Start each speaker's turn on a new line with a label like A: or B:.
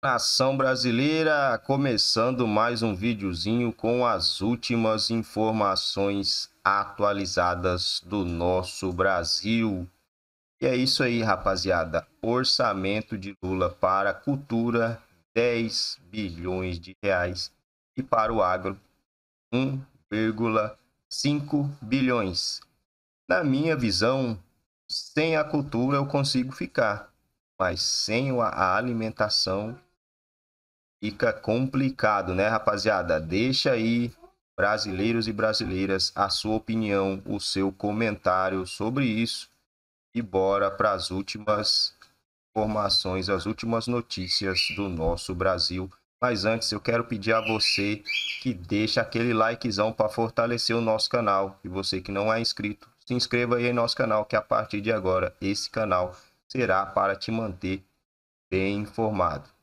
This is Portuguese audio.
A: Nação brasileira, começando mais um videozinho com as últimas informações atualizadas do nosso Brasil. E é isso aí, rapaziada. Orçamento de Lula para cultura, 10 bilhões de reais. E para o agro, 1,5 bilhões. Na minha visão, sem a cultura eu consigo ficar, mas sem a alimentação fica complicado, né, rapaziada? Deixa aí, brasileiros e brasileiras, a sua opinião, o seu comentário sobre isso. E bora para as últimas informações, as últimas notícias do nosso Brasil. Mas antes eu quero pedir a você que deixa aquele likezão para fortalecer o nosso canal. E você que não é inscrito, se inscreva aí em nosso canal, que a partir de agora esse canal será para te manter bem informado.